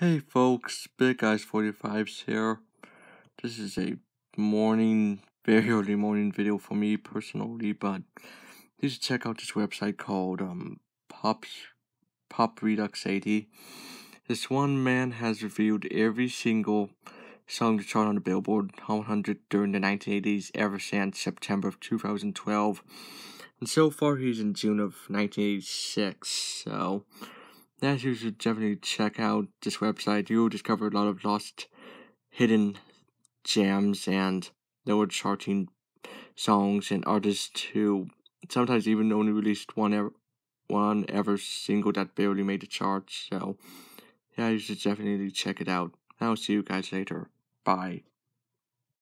Hey folks, Big Eyes 45s here. This is a morning, very early morning video for me personally, but you should check out this website called um, Pop, Pop Redux 80. This one man has reviewed every single song to chart on the Billboard Hot 100 during the 1980s ever since September of 2012. And so far he's in June of 1986, so... As you should definitely check out this website. You'll discover a lot of lost, hidden gems and lower charting songs and artists who sometimes even only released one ever, one ever single that barely made the charts. So, yeah, you should definitely check it out. I'll see you guys later. Bye.